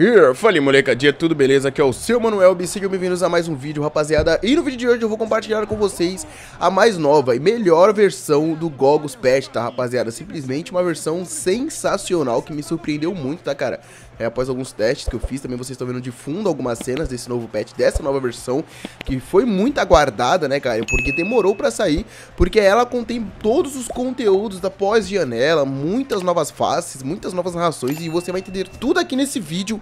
Yeah. Fala molecadinha, tudo beleza? Aqui é o seu Manuel e sejam bem-vindos a mais um vídeo, rapaziada. E no vídeo de hoje eu vou compartilhar com vocês a mais nova e melhor versão do Goggles Pet, tá, rapaziada? Simplesmente uma versão sensacional que me surpreendeu muito, tá, cara? é, após alguns testes que eu fiz. Também vocês estão vendo de fundo algumas cenas desse novo patch, dessa nova versão, que foi muito aguardada, né, cara? Porque demorou pra sair, porque ela contém todos os conteúdos da pós-janela, muitas novas faces, muitas novas narrações, e você vai entender tudo aqui nesse vídeo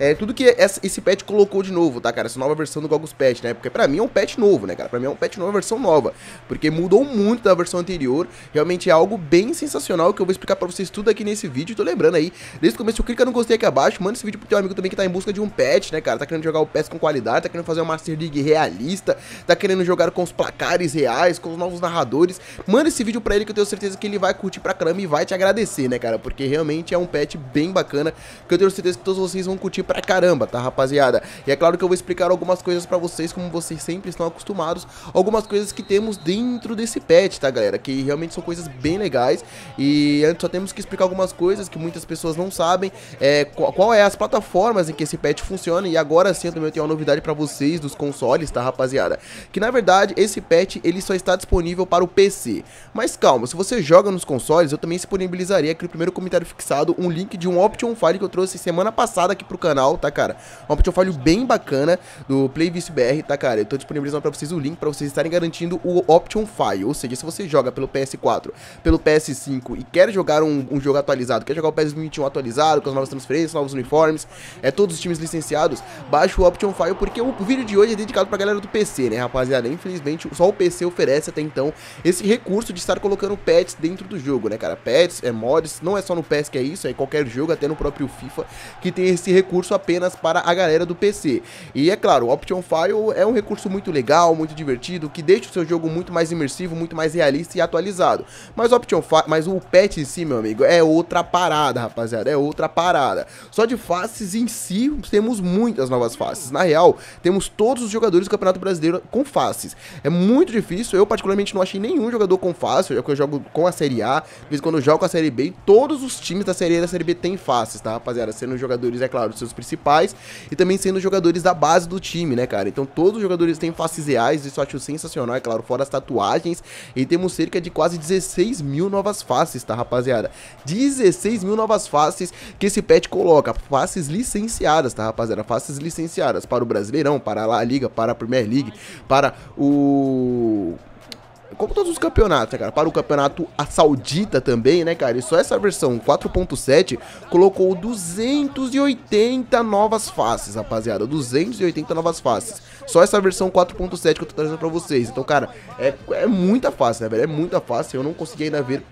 é, tudo que essa, esse patch colocou de novo, tá, cara? Essa nova versão do Goggles Patch, né? Porque pra mim é um patch novo, né, cara? Pra mim é um patch novo, versão nova. Porque mudou muito da versão anterior. Realmente é algo bem sensacional que eu vou explicar pra vocês tudo aqui nesse vídeo. Tô lembrando aí, desde o começo, clica no gostei aqui abaixo. Manda esse vídeo pro teu amigo também que tá em busca de um patch, né, cara? Tá querendo jogar o PES com qualidade, tá querendo fazer uma Master League realista, tá querendo jogar com os placares reais, com os novos narradores. Manda esse vídeo pra ele que eu tenho certeza que ele vai curtir pra caramba e vai te agradecer, né, cara? Porque realmente é um patch bem bacana que eu tenho certeza que todos vocês vão curtir pra caramba, tá rapaziada? E é claro que eu vou explicar algumas coisas pra vocês, como vocês sempre estão acostumados, algumas coisas que temos dentro desse pet, tá galera? Que realmente são coisas bem legais e antes só temos que explicar algumas coisas que muitas pessoas não sabem, é, qual, qual é as plataformas em que esse pet funciona e agora sim eu também tenho uma novidade pra vocês dos consoles, tá rapaziada? Que na verdade esse pet ele só está disponível para o PC, mas calma, se você joga nos consoles eu também disponibilizaria aqui no primeiro comentário fixado um link de um option file que eu trouxe semana passada aqui pro canal canal, tá, cara? um portfólio bem bacana do Playvist BR, tá, cara? Eu tô disponibilizando pra vocês o link pra vocês estarem garantindo o Option File, ou seja, se você joga pelo PS4, pelo PS5 e quer jogar um, um jogo atualizado, quer jogar o PS 21 atualizado, com as novas transferências, novos uniformes, é todos os times licenciados, baixa o Option File, porque o vídeo de hoje é dedicado pra galera do PC, né, rapaziada? Infelizmente, só o PC oferece até então esse recurso de estar colocando pets dentro do jogo, né, cara? Pets, é mods, não é só no PS que é isso, é em qualquer jogo, até no próprio FIFA, que tem esse recurso recurso apenas para a galera do PC. E é claro, o Option File é um recurso muito legal, muito divertido, que deixa o seu jogo muito mais imersivo, muito mais realista e atualizado. Mas o Option File, mas o patch em si, meu amigo, é outra parada, rapaziada, é outra parada. Só de faces em si, temos muitas novas faces. Na real, temos todos os jogadores do Campeonato Brasileiro com faces. É muito difícil, eu particularmente não achei nenhum jogador com face, já que eu jogo com a Série A, de vez quando eu jogo com a Série B, todos os times da Série A e da Série B têm faces, tá, rapaziada? Sendo jogadores, é claro, seus principais e também sendo jogadores da base do time, né, cara? Então todos os jogadores têm faces reais, isso eu acho sensacional, é claro, fora as tatuagens. E temos cerca de quase 16 mil novas faces, tá, rapaziada? 16 mil novas faces que esse pet coloca, faces licenciadas, tá, rapaziada? Faces licenciadas para o Brasileirão, para a La Liga, para a Premier League, para o como todos os campeonatos, né, cara? Para o campeonato a saudita também, né, cara? E só essa versão 4.7 colocou 280 novas faces, rapaziada. 280 novas faces. Só essa versão 4.7 que eu tô trazendo pra vocês. Então, cara, é, é muita face, né, velho? É muita face. Eu não consegui ainda ver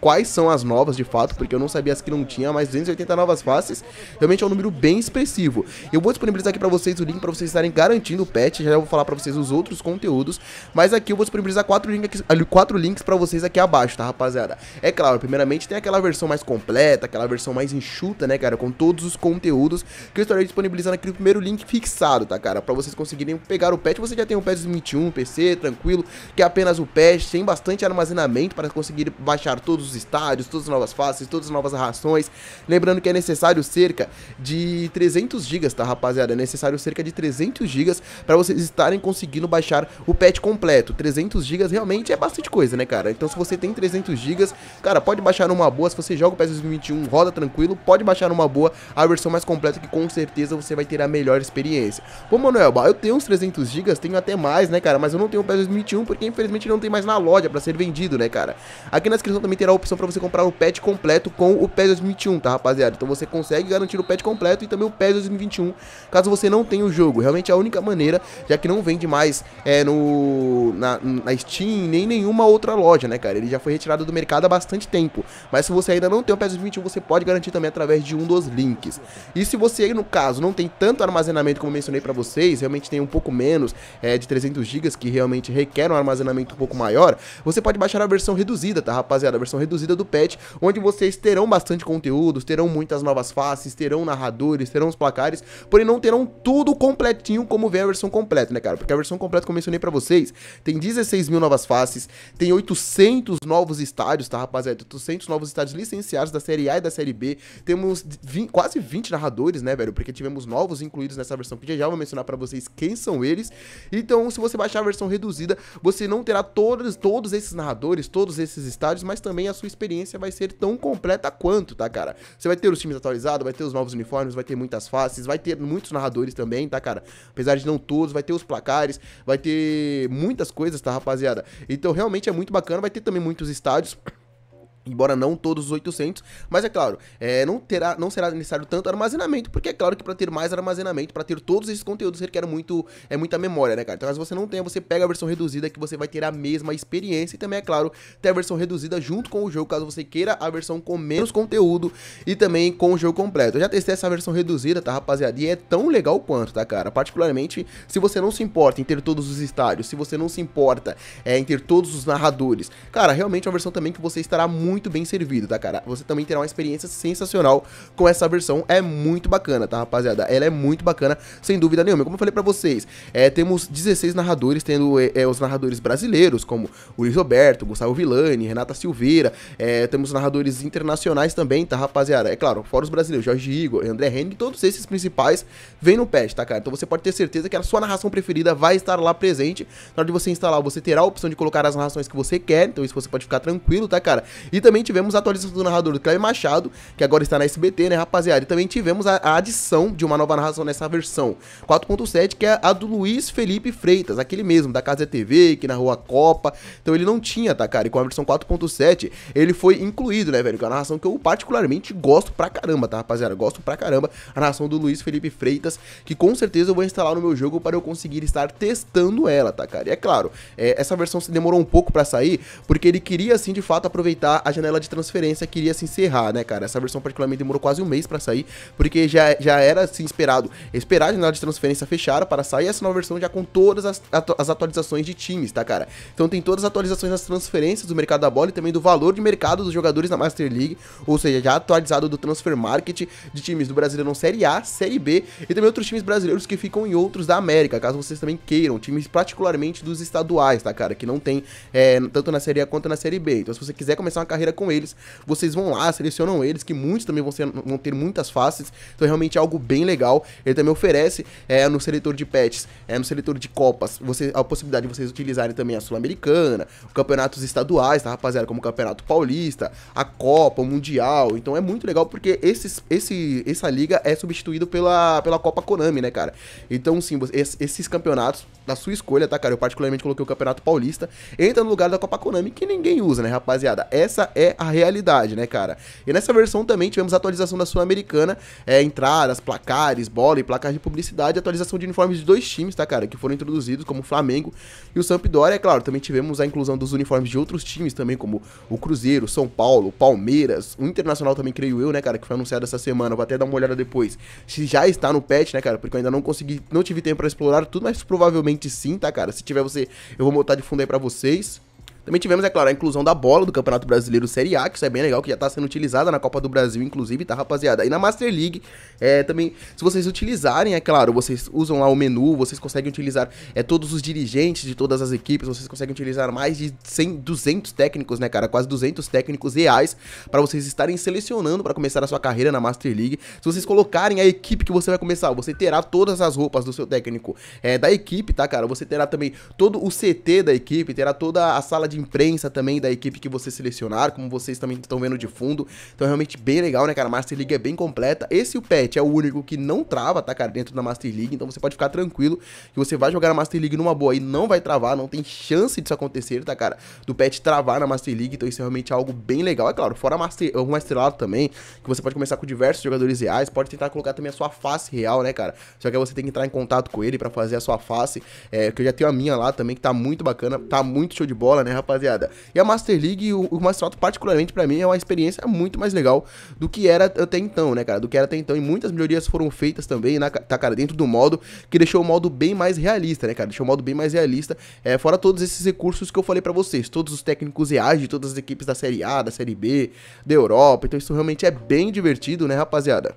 quais são as novas de fato, porque eu não sabia as que não tinha, mas 280 novas faces realmente é um número bem expressivo. Eu vou disponibilizar aqui para vocês o link para vocês estarem garantindo o patch, já vou falar para vocês os outros conteúdos, mas aqui eu vou disponibilizar quatro, links quatro links para vocês aqui abaixo, tá rapaziada? É claro, primeiramente tem aquela versão mais completa, aquela versão mais enxuta, né cara, com todos os conteúdos que eu estarei disponibilizando aqui no primeiro link fixado, tá cara? Para vocês conseguirem pegar o patch, você já tem o patch 21 PC, tranquilo, que é apenas o patch, tem bastante armazenamento para conseguir baixar baixar todos os estádios, todas as novas faces, todas as novas rações. Lembrando que é necessário cerca de 300 GB, tá, rapaziada? É necessário cerca de 300 GB para vocês estarem conseguindo baixar o patch completo. 300 GB realmente é bastante coisa, né, cara? Então, se você tem 300 GB, cara, pode baixar numa boa. Se você joga o PES 2021, roda tranquilo, pode baixar numa boa a versão mais completa que com certeza você vai ter a melhor experiência. Pô, Manuel, eu tenho uns 300 GB, tenho até mais, né, cara? Mas eu não tenho o PES 2021 porque infelizmente não tem mais na loja para ser vendido, né, cara? Aqui na descrição também terá a opção para você comprar o patch completo com o PES 2021, tá rapaziada? Então você consegue garantir o patch completo e também o PES 2021, caso você não tenha o jogo. Realmente é a única maneira, já que não vende mais é, no, na, na Steam, nem nenhuma outra loja, né, cara? Ele já foi retirado do mercado há bastante tempo. Mas se você ainda não tem o PES 2021, você pode garantir também através de um dos links. E se você, no caso, não tem tanto armazenamento como eu mencionei para vocês, realmente tem um pouco menos é, de 300 GB, que realmente requer um armazenamento um pouco maior, você pode baixar a versão reduzida, tá, rapaziada? rapaziada, a versão reduzida do patch, onde vocês terão bastante conteúdos, terão muitas novas faces, terão narradores, terão os placares, porém não terão tudo completinho como vem a versão completa, né, cara? Porque a versão completa, como eu mencionei pra vocês, tem 16 mil novas faces, tem 800 novos estádios, tá, rapaziada? 800 novos estádios licenciados da Série A e da Série B, temos 20, quase 20 narradores, né, velho? Porque tivemos novos incluídos nessa versão, que já vou mencionar pra vocês quem são eles. Então, se você baixar a versão reduzida, você não terá todos, todos esses narradores, todos esses estádios, mas mas também a sua experiência vai ser tão completa quanto, tá, cara? Você vai ter os times atualizados, vai ter os novos uniformes, vai ter muitas faces, vai ter muitos narradores também, tá, cara? Apesar de não todos, vai ter os placares, vai ter muitas coisas, tá, rapaziada? Então realmente é muito bacana, vai ter também muitos estádios. Embora não todos os 800, mas é claro, é, não, terá, não será necessário tanto armazenamento, porque é claro que para ter mais armazenamento, para ter todos esses conteúdos, requer muito, é, muita memória, né, cara? Então, caso você não tenha, você pega a versão reduzida que você vai ter a mesma experiência e também, é claro, ter a versão reduzida junto com o jogo, caso você queira a versão com menos conteúdo e também com o jogo completo. Eu já testei essa versão reduzida, tá, rapaziada? E é tão legal quanto, tá, cara? Particularmente, se você não se importa em ter todos os estádios, se você não se importa é, em ter todos os narradores, cara, realmente é uma versão também que você estará muito muito bem servido, tá, cara? Você também terá uma experiência sensacional com essa versão, é muito bacana, tá, rapaziada? Ela é muito bacana, sem dúvida nenhuma. Como eu falei pra vocês, é, temos 16 narradores, tendo é, os narradores brasileiros, como o Luiz Roberto, Gustavo Villani, Renata Silveira, é, temos narradores internacionais também, tá, rapaziada? É claro, fora os brasileiros, Jorge Igor, André Henrique, todos esses principais vêm no patch, tá, cara? Então você pode ter certeza que a sua narração preferida vai estar lá presente. Na hora de você instalar, você terá a opção de colocar as narrações que você quer, então isso você pode ficar tranquilo, tá, cara? E também também tivemos a atualização do narrador do Cléber Machado, que agora está na SBT, né, rapaziada? E também tivemos a, a adição de uma nova narração nessa versão 4.7, que é a do Luiz Felipe Freitas, aquele mesmo, da Casa TV, que na rua Copa. Então ele não tinha, tá, cara? E com a versão 4.7, ele foi incluído, né, velho? Que é uma narração que eu particularmente gosto pra caramba, tá, rapaziada? Gosto pra caramba. A narração do Luiz Felipe Freitas, que com certeza eu vou instalar no meu jogo para eu conseguir estar testando ela, tá, cara? E é claro, é, essa versão se demorou um pouco para sair, porque ele queria, assim, de fato, aproveitar a janela de transferência queria se encerrar, né, cara? Essa versão particularmente demorou quase um mês para sair, porque já, já era assim esperado esperar a janela de transferência fechar para sair essa nova versão já com todas as, atu as atualizações de times, tá, cara? Então tem todas as atualizações das transferências do mercado da bola e também do valor de mercado dos jogadores na Master League, ou seja, já atualizado do Transfer Market de times do Brasileirão Série A, Série B e também outros times brasileiros que ficam em outros da América, caso vocês também queiram, times particularmente dos estaduais, tá, cara? Que não tem é, tanto na Série A quanto na Série B. Então se você quiser começar uma carreira carreira com eles. Vocês vão lá, selecionam eles, que muitos também vão, ser, vão ter muitas faces. Então é realmente algo bem legal. Ele também oferece é, no seletor de patches, é, no seletor de copas, você, a possibilidade de vocês utilizarem também a Sul-Americana, campeonatos estaduais, tá, rapaziada? Como o Campeonato Paulista, a Copa, o Mundial. Então é muito legal porque esses, esse, essa liga é substituída pela, pela Copa Konami, né, cara? Então, sim, esses campeonatos, da sua escolha, tá, cara? Eu particularmente coloquei o Campeonato Paulista, entra no lugar da Copa Konami, que ninguém usa, né, rapaziada? Essa é a realidade, né, cara? E nessa versão também tivemos atualização da Sul-Americana, é, entradas, placares, bola e placar de publicidade, atualização de uniformes de dois times, tá, cara? Que foram introduzidos, como o Flamengo e o Sampdoria. É claro, também tivemos a inclusão dos uniformes de outros times também, como o Cruzeiro, São Paulo, Palmeiras, o Internacional também, creio eu, né, cara, que foi anunciado essa semana. Vou até dar uma olhada depois se já está no patch, né, cara? Porque eu ainda não consegui, não tive tempo para explorar tudo, mas provavelmente sim, tá, cara? Se tiver você, eu vou botar de fundo aí para vocês. Também tivemos, é claro, a inclusão da bola do Campeonato Brasileiro Série A, que isso é bem legal, que já tá sendo utilizada na Copa do Brasil, inclusive, tá, rapaziada? E na Master League, é, também, se vocês utilizarem, é claro, vocês usam lá o menu, vocês conseguem utilizar é, todos os dirigentes de todas as equipes, vocês conseguem utilizar mais de 100, 200 técnicos, né, cara? Quase 200 técnicos reais para vocês estarem selecionando para começar a sua carreira na Master League. Se vocês colocarem a equipe que você vai começar, você terá todas as roupas do seu técnico é, da equipe, tá, cara? Você terá também todo o CT da equipe, terá toda a sala de imprensa também da equipe que você selecionar, como vocês também estão vendo de fundo. Então é realmente bem legal, né, cara? A Master League é bem completa. Esse o patch é o único que não trava, tá, cara, dentro da Master League. Então você pode ficar tranquilo que você vai jogar na Master League numa boa e não vai travar, não tem chance disso acontecer, tá, cara? Do patch travar na Master League. Então isso é realmente algo bem legal. É claro, fora Master, um estrelado também, que você pode começar com diversos jogadores reais, pode tentar colocar também a sua face real, né, cara? Só que aí você tem que entrar em contato com ele para fazer a sua face. É, que eu já tenho a minha lá também, que tá muito bacana, tá muito show de bola, né, rapaz? rapaziada. E a Master League, o, o Master Auto, particularmente para mim, é uma experiência muito mais legal do que era até então, né, cara? Do que era até então. E muitas melhorias foram feitas também, na, tá, cara, dentro do modo, que deixou o modo bem mais realista, né, cara? Deixou o modo bem mais realista. É, fora todos esses recursos que eu falei para vocês. Todos os técnicos reais de todas as equipes da Série A, da Série B, da Europa. Então isso realmente é bem divertido, né, rapaziada?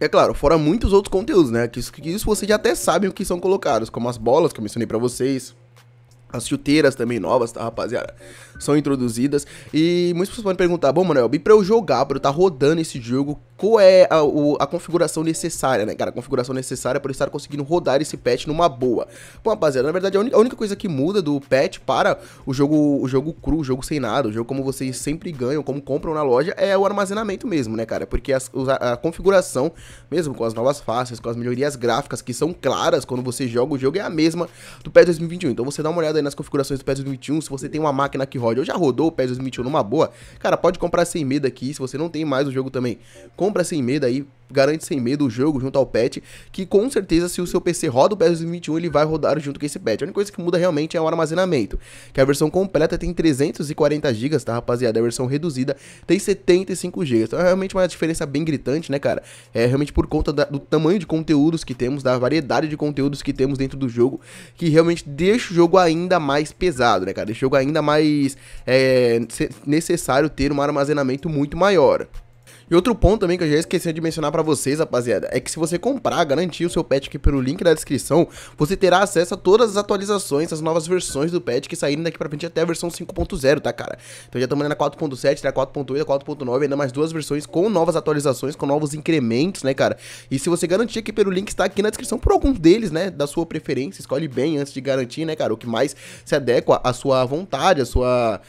É claro, fora muitos outros conteúdos, né? Que isso, que isso vocês já até sabem o que são colocados, como as bolas que eu mencionei para vocês, as chuteiras também novas, tá, rapaziada? São introduzidas. E muitas pessoas podem perguntar, bom, Manuel, e pra eu jogar, pra eu estar tá rodando esse jogo, qual é a, o, a, configuração necessária, né, cara? A configuração necessária para eu estar conseguindo rodar esse patch numa boa. Bom, rapaziada, na verdade, a única, a única, coisa que muda do patch para o jogo, o jogo cru, o jogo sem nada, o jogo como vocês sempre ganham, como compram na loja, é o armazenamento mesmo, né, cara? Porque as, a, a configuração, mesmo com as novas faces, com as melhorias gráficas que são claras quando você joga o jogo, é a mesma do patch 2021. Então você dá uma olhada nas configurações do PES 2021, se você tem uma máquina que roda ou já rodou o PES 2021 numa boa, cara, pode comprar sem medo aqui, se você não tem mais o jogo também, compra sem medo aí, garante sem medo o jogo junto ao patch, que com certeza se o seu PC roda o PES 2021, ele vai rodar junto com esse patch. A única coisa que muda realmente é o armazenamento, que a versão completa tem 340 GB, tá rapaziada? A versão reduzida tem 75 GB. Então é realmente uma diferença bem gritante, né, cara? É realmente por conta da, do tamanho de conteúdos que temos, da variedade de conteúdos que temos dentro do jogo, que realmente deixa o jogo ainda ainda mais pesado, né, cara? Deixou jogo ainda mais é, necessário ter um armazenamento muito maior. E outro ponto também que eu já esqueci de mencionar para vocês, rapaziada, é que se você comprar, garantir o seu patch aqui pelo link da descrição, você terá acesso a todas as atualizações, as novas versões do patch que saíram daqui pra frente até a versão 5.0, tá, cara? Então já estamos na 4.7, na 4.8, na 4.9, ainda mais duas versões com novas atualizações, com novos incrementos, né, cara? E se você garantir aqui pelo link, está aqui na descrição por algum deles, né, da sua preferência, escolhe bem antes de garantir, né, cara, o que mais se adequa à sua vontade, à sua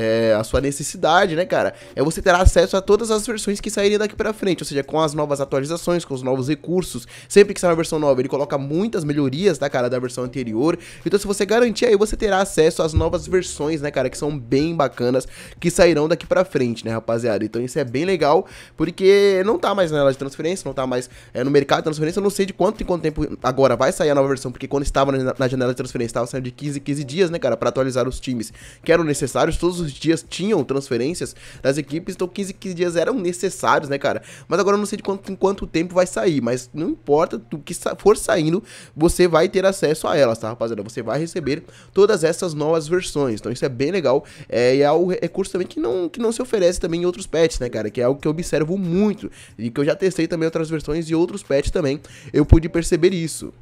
é, a sua necessidade, né, cara? É você ter acesso a todas as versões que saírem daqui para frente, ou seja, com as novas atualizações, com os novos recursos. Sempre que sai uma versão nova, ele coloca muitas melhorias, tá, cara, da versão anterior. Então, se você garantir aí, você terá acesso às novas versões, né, cara, que são bem bacanas, que sairão daqui para frente, né, rapaziada? Então, isso é bem legal, porque não tá mais na de transferência, não tá mais é, no mercado de transferência. Eu não sei de quanto em quanto tempo agora vai sair a nova versão, porque quando estava na janela de transferência, estava saindo de 15 15 dias, né, cara, para atualizar os times que eram necessários, todos os os dias tinham transferências das equipes, então 15, 15 dias eram necessários, né, cara? Mas agora eu não sei de quanto, em quanto tempo vai sair, mas não importa do que for saindo, você vai ter acesso a elas, tá, rapaziada? Você vai receber todas essas novas versões, então isso é bem legal, é, e é o é recurso também que não, que não se oferece também em outros patches, né, cara? Que é algo que eu observo muito, e que eu já testei também outras versões e outros patches também, eu pude perceber isso.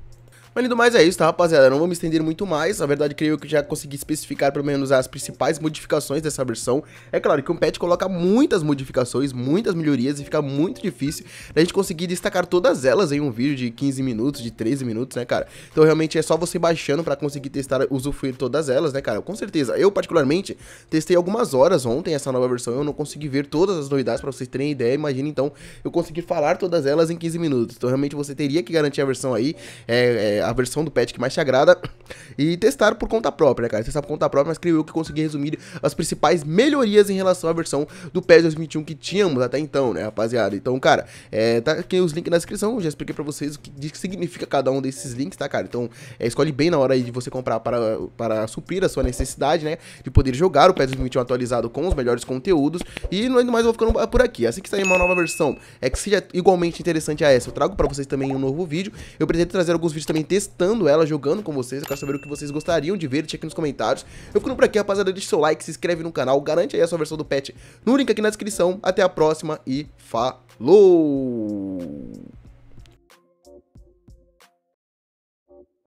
Mas além do mais é isso, tá, rapaziada? Não vou me estender muito mais. Na verdade, creio que já consegui especificar pelo menos as principais modificações dessa versão. É claro que um patch coloca muitas modificações, muitas melhorias e fica muito difícil da gente conseguir destacar todas elas em um vídeo de 15 minutos, de 13 minutos, né, cara? Então realmente é só você baixando pra conseguir testar, usufruir todas elas, né, cara? Com certeza. Eu, particularmente, testei algumas horas ontem essa nova versão. Eu não consegui ver todas as novidades pra vocês terem ideia. Imagina, então, eu conseguir falar todas elas em 15 minutos. Então realmente você teria que garantir a versão aí. É, é a versão do patch que mais te agrada e testar por conta própria, né, cara? Testar por conta própria, mas creio eu que consegui resumir as principais melhorias em relação à versão do PES 2021 que tínhamos até então, né, rapaziada? Então, cara, é, tá aqui os links na descrição, já expliquei pra vocês o que, que significa cada um desses links, tá, cara? Então, é, escolhe bem na hora aí de você comprar para, para suprir a sua necessidade, né, de poder jogar o PES 2021 atualizado com os melhores conteúdos e, no mais, eu vou ficando por aqui. Assim que sair uma nova versão, é que seja igualmente interessante a essa, eu trago pra vocês também um novo vídeo, eu pretendo trazer alguns vídeos também testando ela, jogando com vocês. Eu quero saber o que vocês gostariam de ver, deixa aqui nos comentários. Eu fico por aqui, rapaziada, deixa seu like, se inscreve no canal, garante aí a sua versão do pet no link aqui na descrição. Até a próxima e falou!